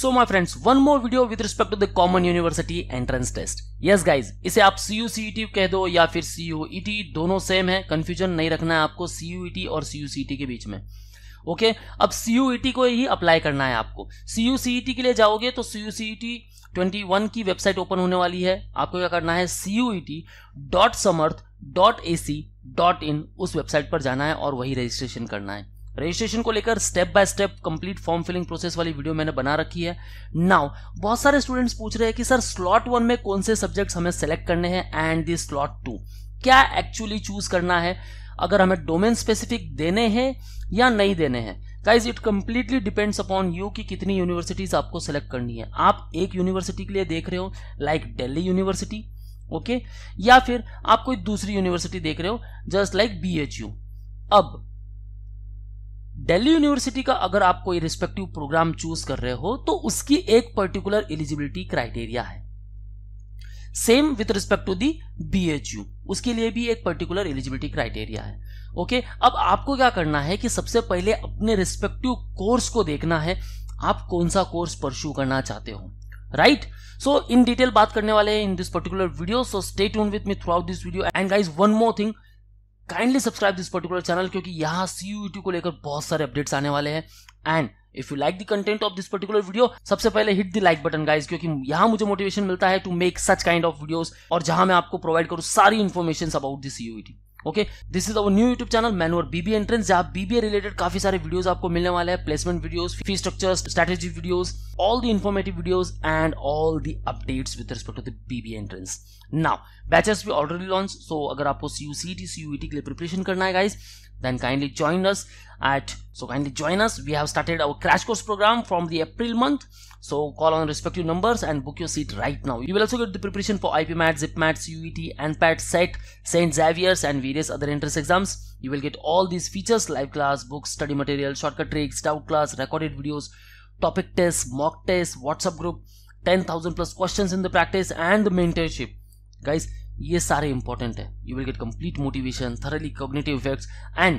So my friends one more video with respect to the common university entrance test yes guys इसे आप सी U C T कह दो या फिर C U E T दोनों same है कंफ्यूजन नहीं रखना है आपको सी यू ई टी और सी यू सी टी के बीच में ओके okay? अब सी यू ई टी को ही अप्लाई करना है आपको सी यू सी ई टी के लिए जाओगे तो C U C E T twenty one की वेबसाइट ओपन होने वाली है आपको क्या करना है C U E T dot Samarth dot A C dot in उस वेबसाइट पर जाना है और वही रजिस्ट्रेशन करना है रजिस्ट्रेशन को लेकर step by step complete form filling process वाली वीडियो मैंने बना रखी है नाउ बहुत सारे स्टूडेंट्स पूछ रहे हैं कि सर स्लॉट वन में कौन से सब्जेक्ट्स हमें सेलेक्ट करने हैं एंड दी स्लॉट टू क्या एक्चुअली चूज करना है अगर हमें डोमेन स्पेसिफिक देने हैं या नहीं देने हैं guys it completely depends upon you कि कितनी यूनिवर्सिटीज आपको सेलेक्ट करनी है आप एक यूनिवर्सिटी के लिए देख रहे हो लाइक डेली यूनिवर्सिटी ओके या फिर आप कोई दूसरी यूनिवर्सिटी देख रहे हो जस्ट लाइक बी अब दिल्ली यूनिवर्सिटी का अगर आप कोई रिस्पेक्टिव प्रोग्राम चूज कर रहे हो तो उसकी एक पर्टिकुलर एलिजिबिलिटी क्राइटेरिया है same with respect to the B H U उसके लिए भी एक पर्टिकुलर एलिजिबिलिटी क्राइटेरिया है ओके okay? अब आपको क्या करना है कि सबसे पहले अपने रिस्पेक्टिव कोर्स को देखना है आप कौन सा कोर्स परस्यू करना चाहते हो राइट सो इन डिटेल बात करने वाले हैं in this particular video so stay tune with me throughout this video and guys one more thing kindly subscribe this particular channel क्योंकि यहाँ सी यू e को लेकर बहुत सारे अपडेट्स आने वाले हैं and if you like the content of this particular video सबसे पहले hit the like button guys क्योंकि यहाँ मुझे मोटिवेशन मिलता है to make such kind of videos और जहां मैं आपको प्रोवाइड करूँ सारी information about this you okay this is our new YouTube channel manual BBA entrance जहां बीबीए रिलेटेड काफी सारे वीडियोस आपको मिलने वाले हैं placement videos fee structure strategy videos all the informative videos and all the updates with respect to the BBA entrance now batches भी already launch सो अगर आपको सीयू सीटी सीयूईटी के लिए प्रिपरेशन करना है guys then kindly join us at so kindly join us we have started our crash course program from the april month so call on respective numbers and book your seat right now you will also get the preparation for ipmat UET, and anpat set st xavier's and various other entrance exams you will get all these features live class books study material shortcut tricks doubt class recorded videos topic tests mock tests whatsapp group 10000 plus questions in the practice and the mentorship guys ये सारे important है you will get complete motivation thoroughly cognitive effects and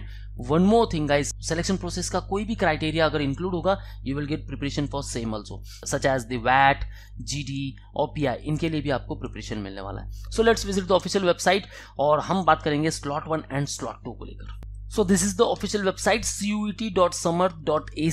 one more thing guys selection process का कोई भी criteria अगर include होगा you will get preparation for same also such as the वैट G D और पी आई इनके लिए भी आपको प्रिपरेशन मिलने वाला है so let's visit the official website और हम बात करेंगे slot one and slot two को लेकर so this is the official website C dot dot dot A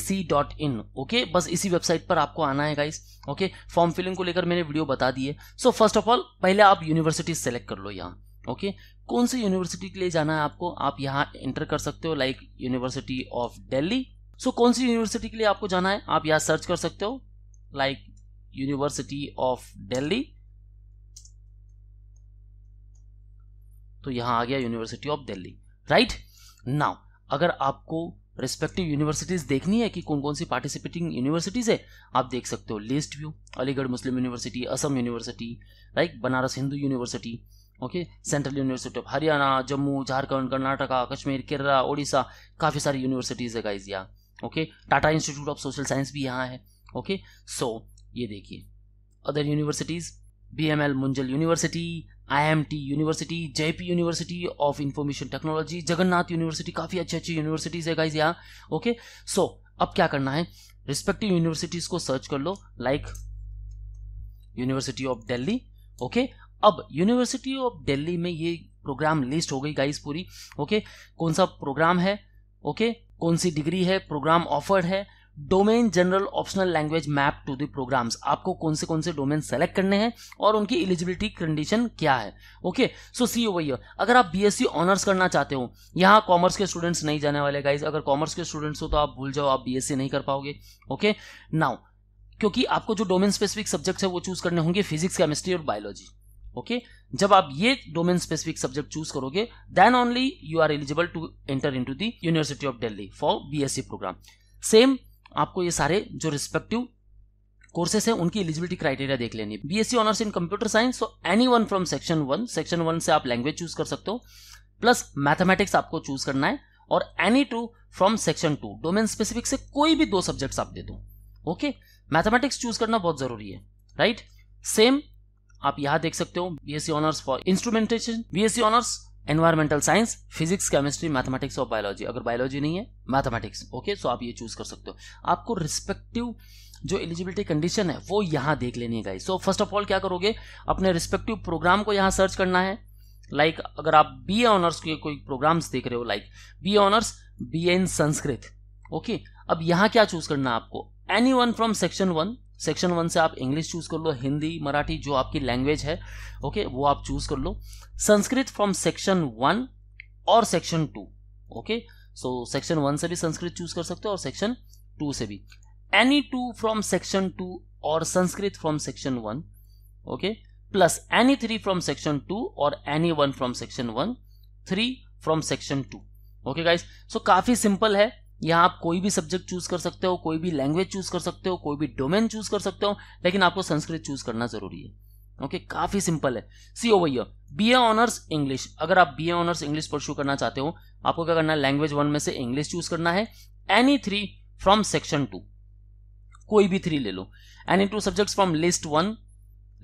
in okay बस इसी वेबसाइट पर आपको आना है गाइस ओके फॉर्म फिलिंग को लेकर मैंने वीडियो बता दी है सो फर्स्ट ऑफ ऑल पहले आप यूनिवर्सिटी सेलेक्ट कर लो यहाँ ओके okay? कौन सी यूनिवर्सिटी के लिए जाना है आपको आप यहाँ एंटर कर सकते हो like university of Delhi so कौन सी यूनिवर्सिटी के लिए आपको जाना है आप यहाँ सर्च कर सकते हो लाइक यूनिवर्सिटी ऑफ डेली तो यहां आ गया university of Delhi right now अगर आपको रिस्पेक्टिव यूनिवर्सिटीज़ देखनी है कि कौन कौन सी पार्टिसिपेटिंग यूनिवर्सिटीज़ है आप देख सकते हो list view Aligarh Muslim university Assam university right Banaras Hindu university okay central university of Haryana Jammu Jharkhand Karnataka Kashmir Kerala Orissa काफ़ी सारी यूनिवर्सिटीज़ है गाइज यहाँ okay Tata institute of social science भी यहाँ है ओके सो ये देखिए other universities B M L Munjal university IMT university JP university of information technology Jagannath university काफ़ी अच्छी अच्छी यूनिवर्सिटीज़ है गाइज यहाँ ओके सो अब क्या करना है रिस्पेक्टिव यूनिवर्सिटीज़ को सर्च कर लो like university of Delhi okay अब यूनिवर्सिटी ऑफ दिल्ली में ये प्रोग्राम लिस्ट हो गई गाइज पूरी ओके कौन सा प्रोग्राम है ओके कौन सी डिग्री है प्रोग्राम ऑफर्ड है domain general optional language map to the programs आपको कौन से कौन से डोमेन सेलेक्ट करने हैं और उनकी एलिजिबिलिटी कंडीशन क्या है okay so see over here अगर आप बीएससी ऑनर्स e करना चाहते हो यहाँ कॉमर्स के स्टूडेंट्स नहीं जाने वाले गाइज अगर कॉमर्स के स्टूडेंट्स हो तो आप भूल जाओ आप बीएससी e नहीं कर पाओगे ओके नाउ क्योंकि आपको जो डोमेन स्पेसिफिक सब्जेक्ट है वो चूज करने होंगे फिजिक्स केमिस्ट्री और बायोलॉजी ओके जब आप ये डोमेन स्पेसिफिक सब्जेक्ट चूज करोगे then only you are eligible to enter into the university of Delhi for BSc program same आपको ये सारे जो रिस्पेक्टिव कोर्सेस है उनकी एलिजिबिलिटी क्राइटेरिया देख लेनी B S C honours in computer science so any one from section one section one से आप लैंग्वेज चूज कर सकते हो प्लस मैथमेटिक्स आपको चूज करना है और any two from section two domain specific से कोई भी दो सब्जेक्ट्स आप दे दो ओके मैथमेटिक्स चूज करना बहुत जरूरी है राइट right? सेम आप यहां देख सकते हो BSc honours for instrumentation B S C honours environmental science physics chemistry mathematics और बायोलॉजी अगर बायोलॉजी नहीं है मैथमेटिक्स ओके सो आप ये चूज कर सकते हो आपको रिस्पेक्टिव जो एलिजिबिलिटी कंडीशन है वो यहां देख लेनी है guys so first of all क्या करोगे अपने रिस्पेक्टिव प्रोग्राम को यहाँ सर्च करना है लाइक like, अगर आप बी ए ऑनर्स के कोई प्रोग्राम्स देख रहे हो like B honours B in Sanskrit okay अब यहाँ क्या चूज करना है आपको any one from section one section one से आप इंग्लिश चूज कर लो हिंदी मराठी जो आपकी लैंग्वेज है ओके वो आप चूज कर लो संस्कृत फ्रॉम सेक्शन वन और section two okay so section one से भी संस्कृत चूज कर सकते हो और सेक्शन टू से भी any two from section two और Sanskrit from section one okay plus any three from section two और any one from section one three from section two okay guys so काफी सिंपल है यहाँ आप कोई भी सब्जेक्ट चूज कर सकते हो कोई भी लैंग्वेज चूज कर सकते हो कोई भी डोमेन चूज कर सकते हो लेकिन आपको संस्कृत चूज करना जरूरी है ओके okay, काफी सिंपल है सी ओ भैया बी ए ऑनर्स इंग्लिश अगर आप B A honours English pursue करना चाहते हो आपको क्या करना है लैंग्वेज वन में से इंग्लिश चूज करना है any three from section two कोई भी थ्री ले लो any two subject from list one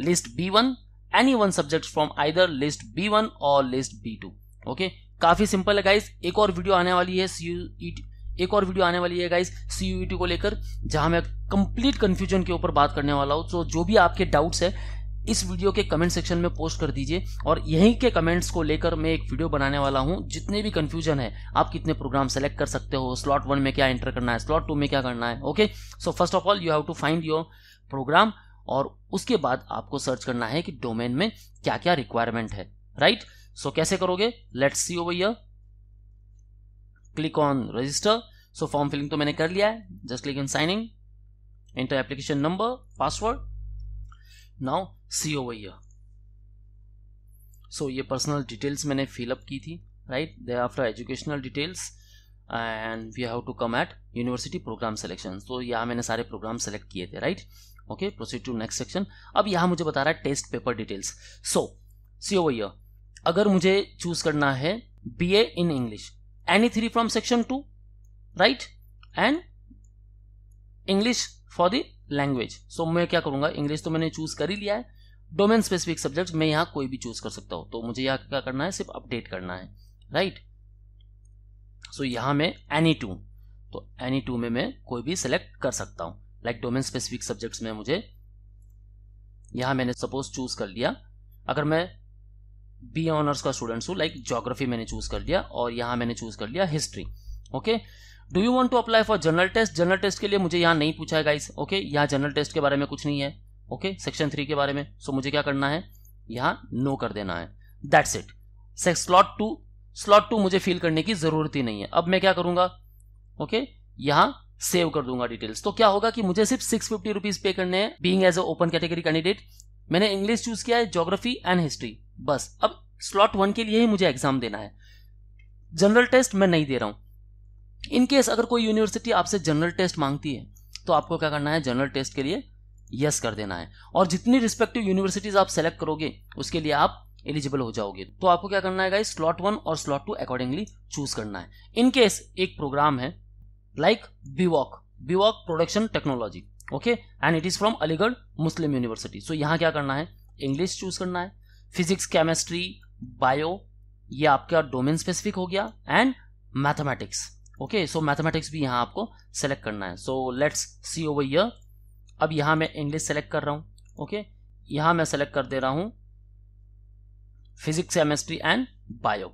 list B one any one subject from either list B one और लिस्ट बी टू ओके काफी सिंपल है गाइस एक और वीडियो आने वाली है सी यू एक और वीडियो आने वाली है गाइस सी को लेकर जहां मैं कंप्लीट कंफ्यूजन के ऊपर बात करने वाला हूँ तो जो भी आपके डाउट्स है इस वीडियो के कमेंट सेक्शन में पोस्ट कर दीजिए और यहीं के कमेंट्स को लेकर मैं एक वीडियो बनाने वाला हूं जितने भी कंफ्यूजन है आप कितने प्रोग्राम सेलेक्ट कर सकते हो स्लॉट वन में क्या एंटर करना है स्लॉट टू में क्या करना है okay so first of all you have to find your program और उसके बाद आपको सर्च करना है कि डोमेन में क्या क्या रिक्वायरमेंट है राइट right? सो so, कैसे करोगे let's see over click on register so form filling तो मैंने कर लिया है just click in signing enter application number password now see over here so ये पर्सनल डिटेल्स मैंने फिलअप की थी right thereafter educational details and we have to come at university program selection तो यहाँ मैंने सारे प्रोग्राम सेलेक्ट किए थे right okay proceed to next section अब यहाँ मुझे बता रहा है test paper details so see over here अगर मुझे चूज करना है B A in English any three from section 2 right and english for the language so मैं क्या करूंगा english तो मैंने choose कर ही लिया है डोमेन स्पेसिफिक सब्जेक्ट मैं यहां कोई भी चूज कर सकता हूं तो मुझे यहां क्या करना है सिर्फ अपडेट करना है राइट सो so, यहां मैं एनी टू तो एनी टू में मैं कोई भी सिलेक्ट कर सकता हूं लाइक डोमेन स्पेसिफिक सब्जेक्ट्स में मुझे यहां मैंने सपोज चूज कर लिया अगर मैं बी ऑनर्स का स्टूडेंट्स हूँ लाइक जोग्राफी मैंने चूज कर लिया और यहाँ मैंने चूज कर लिया history okay do you want to apply for general test general test के लिए मुझे यहाँ नहीं पूछा है गाइस ओके यहाँ जनरल टेस्ट के बारे में कुछ नहीं है ओके सेक्शन थ्री के बारे में सो so, मुझे क्या करना है यहाँ नो no कर देना है that's it slot two slot two मुझे फिल करने की जरूरत ही नहीं है अब मैं क्या करूंगा ओके यहाँ सेव कर दूंगा डिटेल्स तो क्या होगा कि मुझे सिर्फ सिक्स फिफ्टी रुपीज पे करने हैं being as a open category candidate मैंने इंग्लिश चूज किया है जोग्राफी एंड हिस्ट्री बस अब स्लॉट वन के लिए ही मुझे एग्जाम देना है जनरल टेस्ट मैं नहीं दे रहा हूं इनकेस अगर कोई यूनिवर्सिटी आपसे जनरल टेस्ट मांगती है तो आपको क्या करना है जनरल टेस्ट के लिए यस yes कर देना है और जितनी रिस्पेक्टिव यूनिवर्सिटीज आप सेलेक्ट करोगे उसके लिए आप एलिजिबल हो जाओगे तो आपको क्या करना है गाइस स्लॉट वन और स्लॉट टू अकॉर्डिंगली चूज करना है इन केस एक प्रोग्राम है like BVoc BVoc production technology okay and it is from Aligarh Muslim university so यहां क्या करना है इंग्लिश चूज करना है फिजिक्स केमिस्ट्री बायो ये आपका डोमेन स्पेसिफिक हो गया and mathematics okay so mathematics भी यहां आपको सेलेक्ट करना है so let's see over here अब यहां मैं इंग्लिश सेलेक्ट कर रहा हूं ओके okay? यहां मैं सेलेक्ट कर दे रहा हूं physics chemistry and bio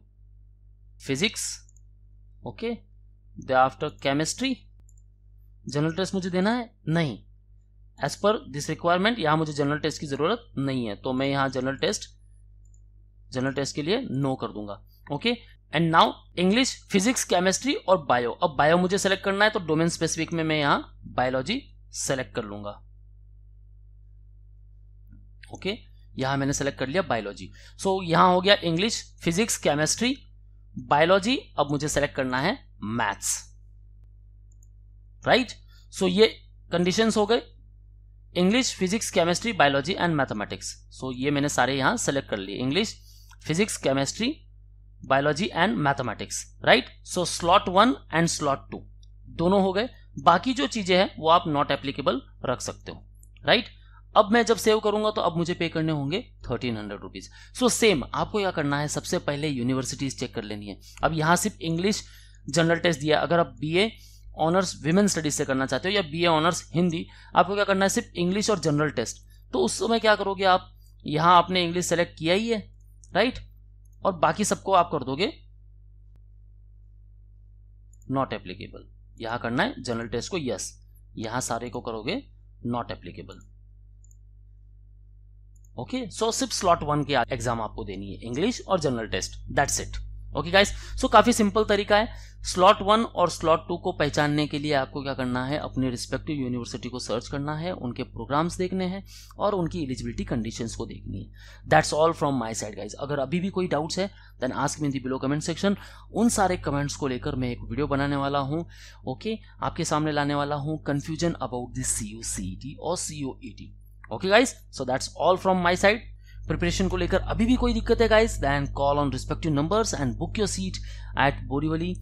physics okay thereafter chemistry general test मुझे देना है नहीं एज पर दिस रिक्वायरमेंट यहां मुझे जनरल टेस्ट की ज़रूरत नहीं है तो मैं यहां जनरल टेस्ट जनरल टेस्ट के लिए नो कर दूंगा okay and now English physics chemistry और बायो अब बायो मुझे सेलेक्ट करना है तो डोमेन स्पेसिफिक में मैं यहां बायोलॉजी सेलेक्ट कर लूंगा ओके okay? यहां मैंने सेलेक्ट कर लिया बायोलॉजी सो so, यहां हो गया इंग्लिश फिजिक्स केमिस्ट्री बायोलॉजी अब मुझे सेलेक्ट करना है मैथ्स राइट सो ये कंडीशन हो गए English physics chemistry biology and mathematics so ये मैंने सारे यहां सेलेक्ट कर लिए English physics chemistry biology and mathematics right so slot one and slot two दोनों हो गए बाकी जो चीजें हैं वो आप नॉट एप्लीकेबल रख सकते हो राइट right? अब मैं जब सेव करूंगा तो अब मुझे पे करने होंगे thirteen hundred rupees so same आपको क्या करना है सबसे पहले यूनिवर्सिटीज चेक कर लेनी है अब यहां सिर्फ इंग्लिश जनरल टेस्ट दिया अगर आप बीए ऑनर्स विमेन स्टडीज से करना चाहते हो या बीए ऑनर्स हिंदी आपको क्या करना है सिर्फ इंग्लिश और जनरल टेस्ट तो उस समय क्या करोगे आप यहां आपने इंग्लिश सेलेक्ट किया ही है राइट और बाकी सबको आप कर दोगे नॉट एप्लीकेबल यहां करना है जनरल टेस्ट को यस यहां सारे को करोगे नॉट एप्लीकेबल ओके सो सिर्फ स्लॉट वन की एग्जाम आपको देनी है इंग्लिश और general test that's it okay guys so काफी सिंपल तरीका है स्लॉट वन और स्लॉट टू को पहचानने के लिए आपको क्या करना है अपने रिस्पेक्टिव यूनिवर्सिटी को सर्च करना है उनके प्रोग्राम्स देखने हैं और उनकी एलिजिबिलिटी कंडीशंस को देखनी है that's all from my side guys अगर अभी भी कोई डाउट्स है then ask me the below comment section उन सारे कमेंट्स को लेकर मैं एक वीडियो बनाने वाला हूँ ओके okay? आपके सामने लाने वाला हूँ confusion about this C U C E T और C O E T okay guys so that's all from my side Preparation को लेकर अभी भी कोई दिक्कत है guys then call on respective numbers and book your seat at Borivali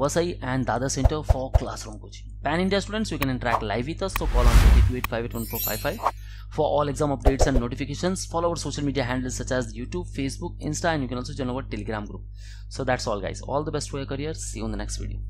Vasai and Dada Center for classroom coaching. Pan India students, you can interact live with us, so call on 2285 For all exam updates and notifications, follow our social media handles such as YouTube, Facebook, Insta, and you can also join our Telegram group. So that's all, guys. All the best for your career. See you in the next video.